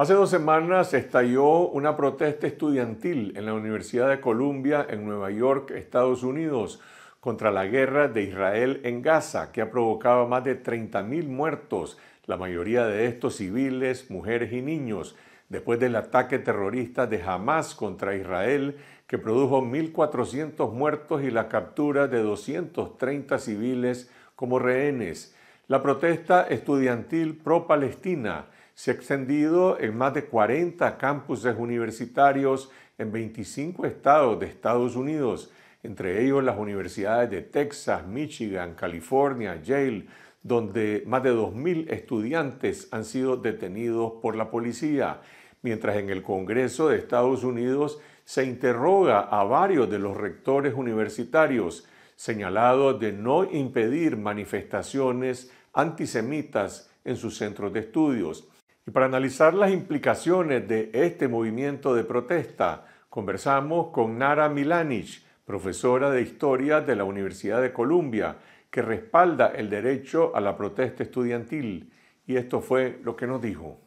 Hace dos semanas estalló una protesta estudiantil en la Universidad de Columbia en Nueva York, Estados Unidos, contra la guerra de Israel en Gaza, que ha provocado más de 30.000 muertos, la mayoría de estos civiles, mujeres y niños, después del ataque terrorista de Hamas contra Israel, que produjo 1.400 muertos y la captura de 230 civiles como rehenes. La protesta estudiantil pro-palestina se ha extendido en más de 40 campuses universitarios en 25 estados de Estados Unidos, entre ellos las universidades de Texas, Michigan, California, Yale, donde más de 2.000 estudiantes han sido detenidos por la policía, mientras en el Congreso de Estados Unidos se interroga a varios de los rectores universitarios señalados de no impedir manifestaciones antisemitas en sus centros de estudios para analizar las implicaciones de este movimiento de protesta, conversamos con Nara Milanich, profesora de Historia de la Universidad de Columbia, que respalda el derecho a la protesta estudiantil. Y esto fue lo que nos dijo.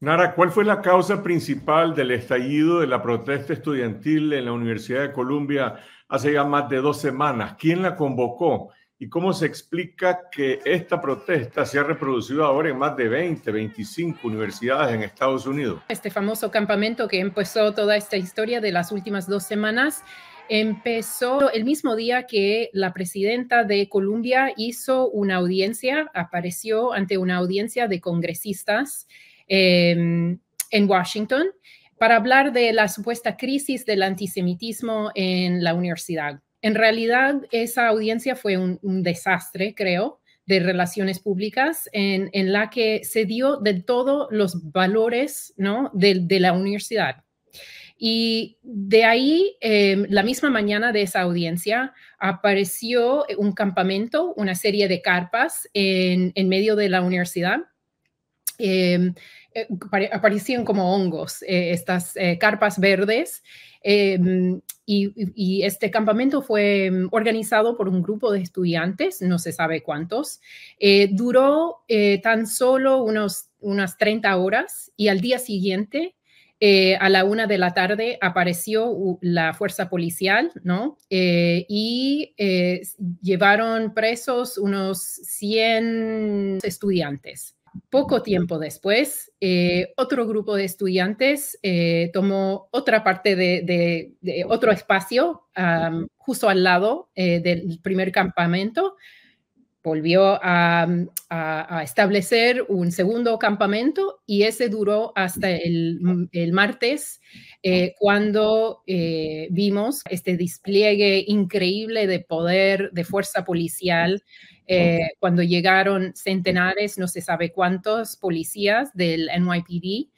Nara, ¿cuál fue la causa principal del estallido de la protesta estudiantil en la Universidad de Columbia hace ya más de dos semanas? ¿Quién la convocó y cómo se explica que esta protesta se ha reproducido ahora en más de 20, 25 universidades en Estados Unidos. Este famoso campamento que empezó toda esta historia de las últimas dos semanas empezó el mismo día que la presidenta de Colombia hizo una audiencia, apareció ante una audiencia de congresistas em, en Washington para hablar de la supuesta crisis del antisemitismo en la universidad. En realidad, esa audiencia fue un, desastre, creo de relaciones públicas en, la que se dio de todo los valores ¿no? de, la universidad. Y de ahí, em, la misma mañana de esa audiencia, apareció un campamento, una serie de carpas en, medio de la universidad. Eh, eh, aparecían como hongos, eh, estas eh, carpas verdes. Em, y, este campamento fue em, organizado por un grupo de estudiantes, no se sabe cuántos. duró tan solo unas 30 horas y al día siguiente a la una de la tarde apareció la fuerza policial, y llevaron presos unos 100 estudiantes poco tiempo después, eh, otro grupo de estudiantes eh, tomó otra parte de, otro espacio justo al lado eh, del primer campamento volvió a, establecer un segundo campamento y ese duró hasta el, martes, eh, cuando eh, vimos este despliegue increíble de poder, de fuerza policial, eh, cuando llegaron centenares, no se sabe cuántos policías del NYPD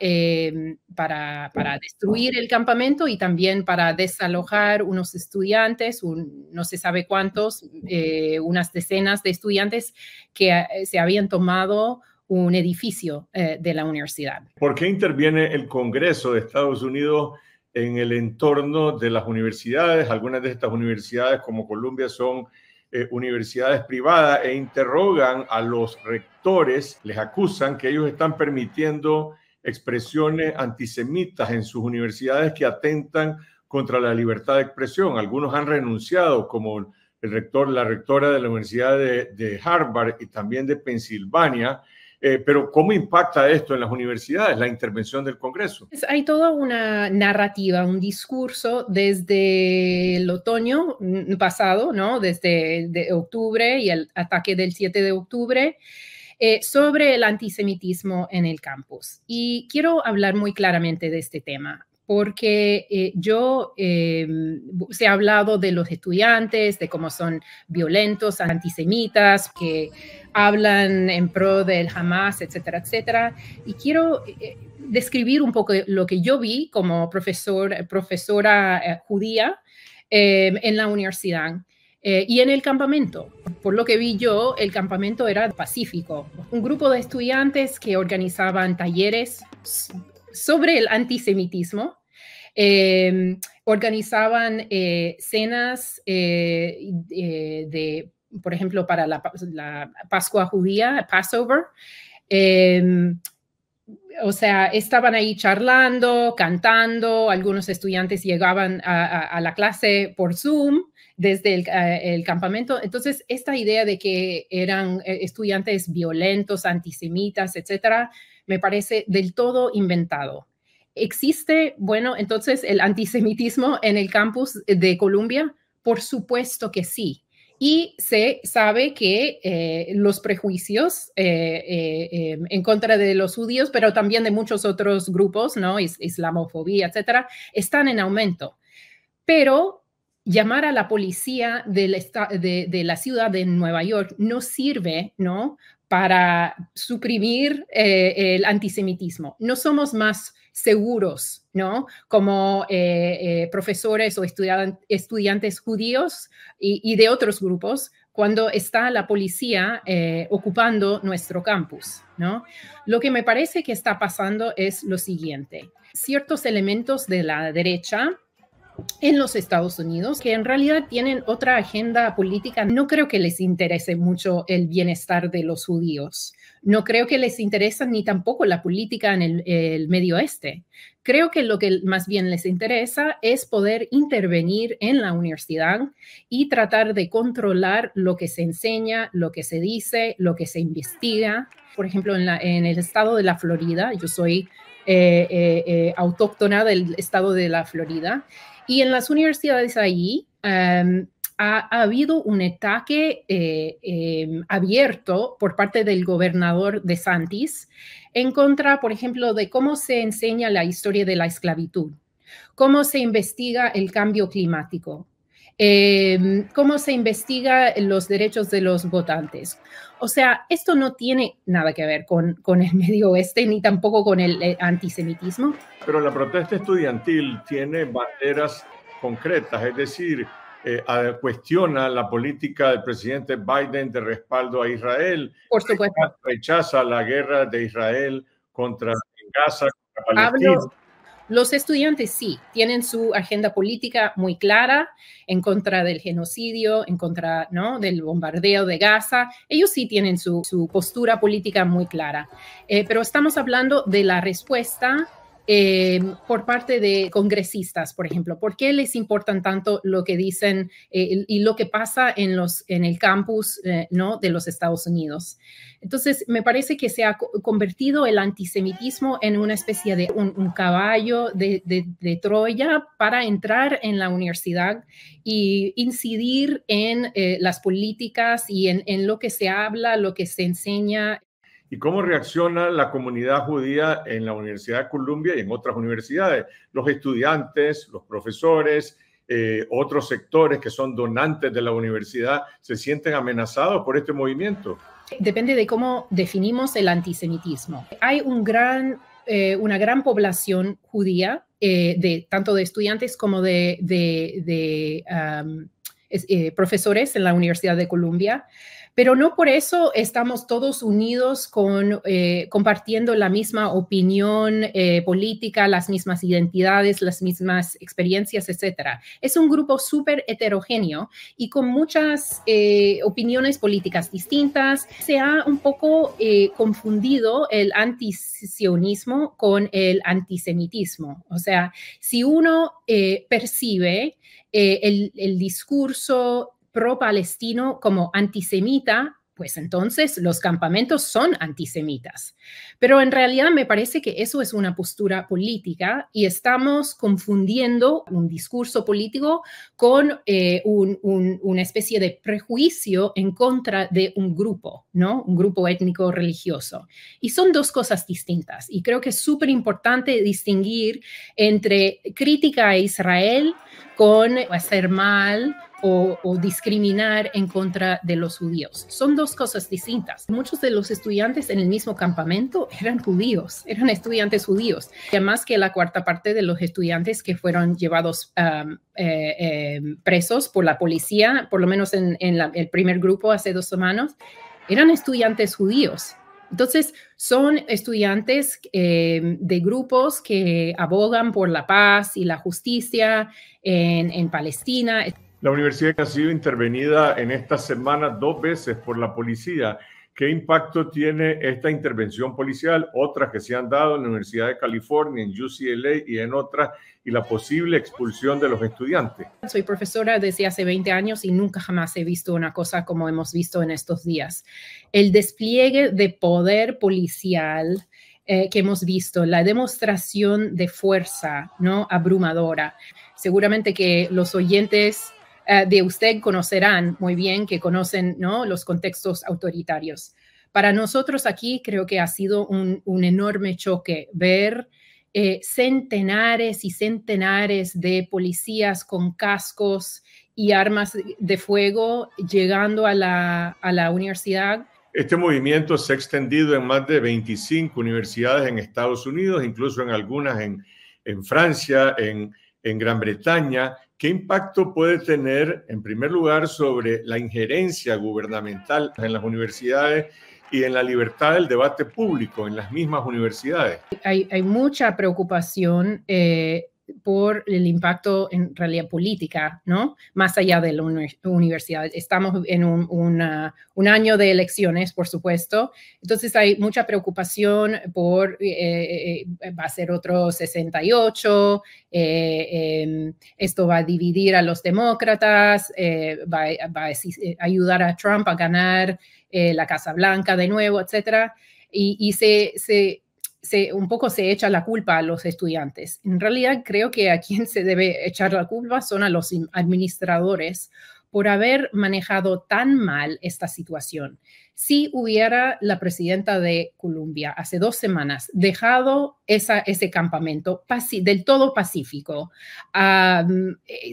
Em, para, para, destruir el campamento y también para desalojar unos estudiantes, no se sabe cuántos, eh, unas decenas de estudiantes que eh, se habían tomado un edificio eh, de la universidad. ¿Por qué interviene el Congreso de Estados Unidos en el entorno de las universidades? Algunas de estas universidades, como Columbia, son eh, universidades privadas e interrogan a los rectores, les acusan que ellos están permitiendo expresiones antisemitas en sus universidades que atentan contra la libertad de expresión. Algunos han renunciado, como el rector, la rectora de la Universidad de, de Harvard y también de Pensilvania, eh, pero ¿cómo impacta esto en las universidades, la intervención del Congreso? Pues, hay toda una narrativa, un discurso desde el otoño mm, pasado, ¿no? desde octubre y el ataque del 7 de octubre. Eh, sobre el antisemitismo en el campus. Y quiero hablar muy claramente de este tema porque eh, yo eh, se ha hablado de los estudiantes, de cómo son violentos, antisemitas, que hablan en pro del Hamas, etcétera, etcétera. Y quiero eh, describir un poco lo que yo vi como profesor, profesora judía en la universidad. y en el campamento, por lo que vi yo, el campamento era pacífico. Un grupo de estudiantes que organizaban talleres sobre el antisemitismo Em, organizaban eh, cenas eh, eh, de, por ejemplo, para la, Pascua judía, Passover. Em, o sea, estaban ahí charlando, cantando, algunos estudiantes llegaban a, la clase por Zoom desde el, el, campamento. Entonces, esta idea de que eran estudiantes violentos, antisemitas, etcétera, me parece del todo inventado existe, bueno, entonces el antisemitismo en el campus de Colombia, por supuesto que sí. Y se sabe que eh, los prejuicios eh, eh, em, en contra de los judíos, pero también de muchos otros grupos, ¿no? islamofobia, etcétera, están en aumento. Pero llamar a la policía de la, ciudad de Nueva York no sirve, ¿no? para suprimir eh, el antisemitismo. No somos más seguros, ¿no? Como eh, eh, profesores o estudiantes judíos y, de otros grupos cuando está la policía ocupando nuestro campus, ¿no? Lo que me parece que está pasando es lo siguiente. Ciertos elementos de la derecha en los Estados Unidos, que en realidad tienen otra agenda política. No creo que les interese mucho el bienestar de los judíos. No creo que les interesa ni tampoco la política en el, Medio Oeste. Creo que lo que más bien les interesa es poder intervenir en la universidad y tratar de controlar lo que se enseña, lo que se dice, lo que se investiga. Por ejemplo, en, el estado de la Florida, yo soy eh, eh, eh, autóctona del estado de la Florida y en las universidades allí em, ha, habido un ataque eh, em, abierto por parte del gobernador de Santis en contra, por ejemplo, de cómo se enseña la historia de la esclavitud, cómo se investiga el cambio climático, Em, cómo se investiga los derechos de los votantes. O sea, esto no tiene nada que ver con, con el medio oeste ni tampoco con el eh, antisemitismo. Pero la protesta estudiantil tiene banderas concretas, es decir, eh, cuestiona la política del presidente Biden de respaldo a Israel. Por supuesto. Rechaza la guerra de Israel contra Gaza, contra Palestina. Los estudiantes sí, tienen su agenda política muy clara en contra del genocidio, en contra del bombardeo de Gaza. Ellos sí tienen su, postura política muy clara. Eh, pero estamos hablando de la respuesta Em, por parte de congresistas, por ejemplo? ¿Por qué les importan tanto lo que dicen eh, y lo que pasa en, los, en el campus eh, ¿no? de los Estados Unidos? Entonces, me parece que se ha convertido el antisemitismo en una especie de un, caballo de, Troya para entrar en la universidad e incidir en eh, las políticas y en lo que se habla, lo que se enseña y cómo reacciona la comunidad judía en la Universidad de Columbia y en otras universidades. Los estudiantes, los profesores, eh, otros sectores que son donantes de la universidad se sienten amenazados por este movimiento. Depende de cómo definimos el antisemitismo. Hay eh, una gran población judía, eh, de, tanto de estudiantes como de, de, profesores en la Universidad de Columbia pero no por eso estamos todos unidos con, eh, compartiendo la misma opinión eh, política, las mismas identidades, las mismas experiencias, etc. Es un grupo súper heterogéneo y con muchas eh, opiniones políticas distintas. Se ha un poco confundido el antisionismo con el antisemitismo. O sea, si uno percibe el, el, discurso pro-palestino como antisemita, pues entonces los campamentos son antisemitas. Pero en realidad me parece que eso es una postura política y estamos confundiendo un discurso político con eh, una especie de prejuicio en contra de un grupo, ¿no? Un grupo étnico religioso. Y son dos cosas distintas. Y creo que es súper importante distinguir entre crítica a Israel con hacer mal, o, discriminar en contra de los judíos. Son dos cosas distintas. Muchos de los estudiantes en el mismo campamento eran judíos, eran estudiantes judíos. Además que la cuarta parte de los estudiantes que fueron llevados um, eh, eh, presos por la policía, por lo menos en, el primer grupo hace dos semanas, eran estudiantes judíos. Entonces, son estudiantes eh, de grupos que abogan por la paz y la justicia en, en Palestina. La universidad ha sido intervenida en esta semana dos veces por la policía. ¿Qué impacto tiene esta intervención policial? Otras que se han dado en la Universidad de California, en UCLA y en otras, y la posible expulsión de los estudiantes. Soy profesora desde hace 20 años y nunca jamás he visto una cosa como hemos visto en estos días. El despliegue de poder policial eh, que hemos visto, la demostración de fuerza, ¿no? Abrumadora. Seguramente que los oyentes eh, de usted conocerán muy bien, que conocen los contextos autoritarios. Para nosotros aquí creo que ha sido un, enorme choque ver eh, centenares y centenares de policías con cascos y armas de fuego llegando a la, universidad. Este movimiento se ha extendido en más de 25 universidades en Estados Unidos, incluso en algunas en, Francia, en Gran Bretaña, ¿Qué impacto puede tener, en primer lugar, sobre la injerencia gubernamental en las universidades y en la libertad del debate público en las mismas universidades? Hay, mucha preocupación eh, por el impacto en realidad política, ¿no? Más allá de la universidad. Estamos en un, año de elecciones, por supuesto. Entonces hay mucha preocupación por, eh, eh, va a ser otro 68, eh, em, esto va a dividir a los demócratas, va, a ayudar a Trump a ganar la Casa Blanca de nuevo, etcétera. Y, y se, se se, un poco se echa la culpa a los estudiantes. En realidad creo que a quien se debe echar la culpa son a los administradores por haber manejado tan mal esta situación. Si hubiera la presidenta de Colombia hace dos semanas dejado ese campamento del todo pacífico, eh,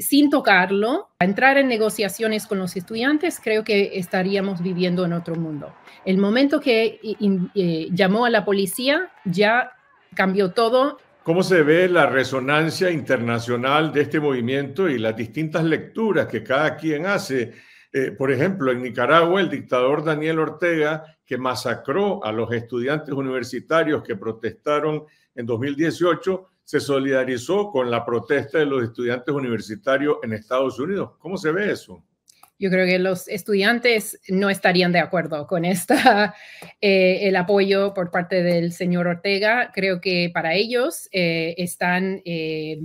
sin tocarlo, a entrar en negociaciones con los estudiantes, creo que estaríamos viviendo en otro mundo. El momento que eh, eh, llamó a la policía ya cambió todo ¿Cómo se ve la resonancia internacional de este movimiento y las distintas lecturas que cada quien hace? Eh, por ejemplo, en Nicaragua, el dictador Daniel Ortega, que masacró a los estudiantes universitarios que protestaron en 2018, se solidarizó con la protesta de los estudiantes universitarios en Estados Unidos. ¿Cómo se ve eso? Yo creo que los estudiantes no estarían de acuerdo con esta, eh, el apoyo por parte del señor Ortega. Creo que para ellos eh, están eh,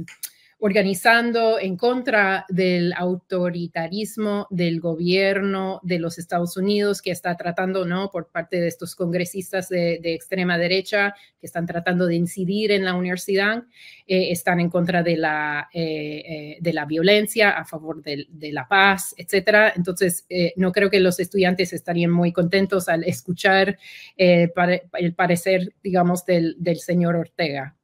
organizando en contra del autoritarismo del gobierno de los Estados Unidos que está tratando, ¿no? Por parte de estos congresistas de, extrema derecha que están tratando de incidir en la universidad, eh, están en contra de la, eh, eh, de la violencia, a favor de, la paz, etcétera. Entonces, no creo que los estudiantes estarían muy contentos al escuchar el parecer, digamos, del señor Ortega.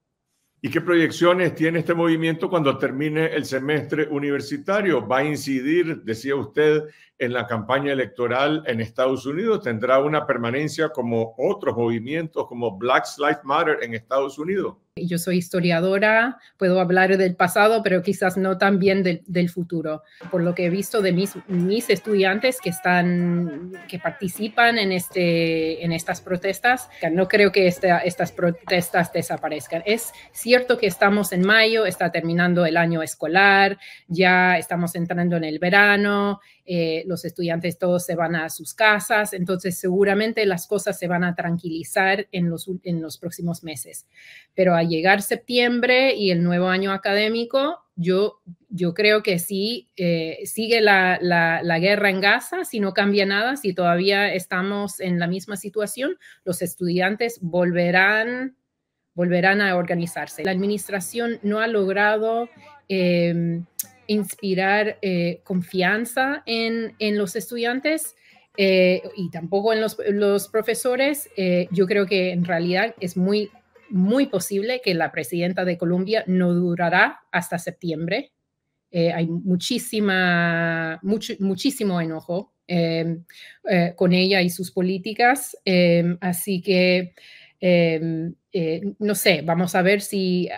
¿Y qué proyecciones tiene este movimiento cuando termine el semestre universitario? ¿Va a incidir, decía usted, en la campaña electoral en Estados Unidos? ¿Tendrá una permanencia como otros movimientos como Black Lives Matter en Estados Unidos? Yo soy historiadora, puedo hablar del pasado, pero quizás no tan bien del futuro. Por lo que he visto de mis, mis estudiantes que, están, que participan en, este, en estas protestas, no creo que estas protestas desaparezcan. Es cierto que estamos en mayo, está terminando el año escolar, ya estamos entrando en el verano eh, los estudiantes todos se van a sus casas, entonces seguramente las cosas se van a tranquilizar en los, en los próximos meses. Pero al llegar septiembre y el nuevo año académico, yo, yo creo que si eh, sigue la, guerra en Gaza, si no cambia nada, si todavía estamos en la misma situación, los estudiantes volverán, volverán a organizarse. La administración no ha logrado... Em, inspirar eh, confianza en, los estudiantes eh, y tampoco en los, profesores, eh, yo creo que en realidad es muy, muy posible que la presidenta de Colombia no durará hasta septiembre. hay muchísima, muchísimo enojo con ella y sus políticas. así que, no sé, vamos a ver si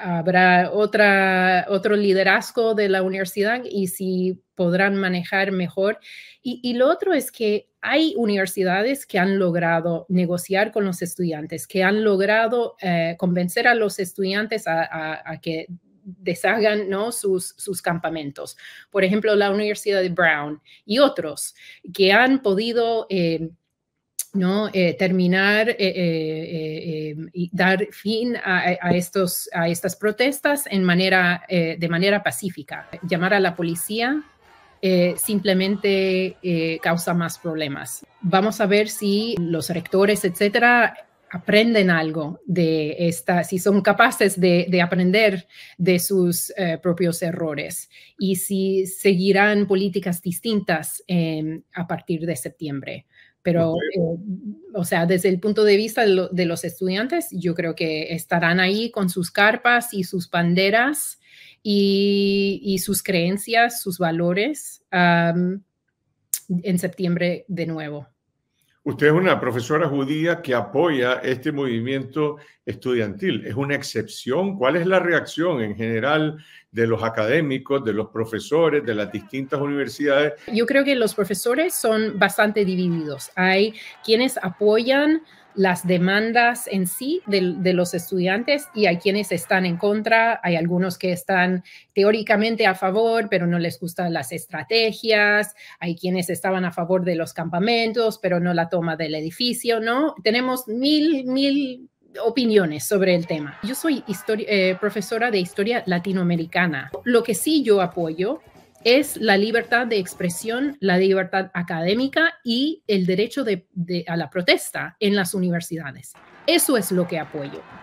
habrá otra, otro liderazgo de la universidad y si podrán manejar mejor. Y, lo otro es que hay universidades que han logrado negociar con los estudiantes, que han logrado eh, convencer a los estudiantes a, que deshagan ¿no? sus, campamentos. Por ejemplo, la Universidad de Brown y otros que han podido... Eh, eh, terminar eh, eh, em, y dar fin a, estas protestas de manera pacífica. Llamar a la policía simplemente causa más problemas. Vamos a ver si los rectores, etcétera, aprenden algo de esta, si son capaces de, aprender de sus propios errores y si seguirán políticas distintas em, a partir de septiembre. Pero, eh, o sea, desde el punto de vista de, los estudiantes, yo creo que estarán ahí con sus carpas y sus banderas y, sus creencias, sus valores en septiembre de nuevo. Usted es una profesora judía que apoya este movimiento estudiantil. ¿Es una excepción? ¿Cuál es la reacción en general de los académicos, de los profesores, de las distintas universidades? Yo creo que los profesores son bastante divididos. Hay quienes apoyan las demandas en sí de, los estudiantes y hay quienes están en contra, hay algunos que están teóricamente a favor, pero no les gustan las estrategias, hay quienes estaban a favor de los campamentos, pero no la toma del edificio, ¿no? Tenemos mil, mil opiniones sobre el tema. Yo soy eh, profesora de historia latinoamericana. Lo que sí yo apoyo es la libertad de expresión, la libertad académica y el derecho a la protesta en las universidades. Eso es lo que apoyo.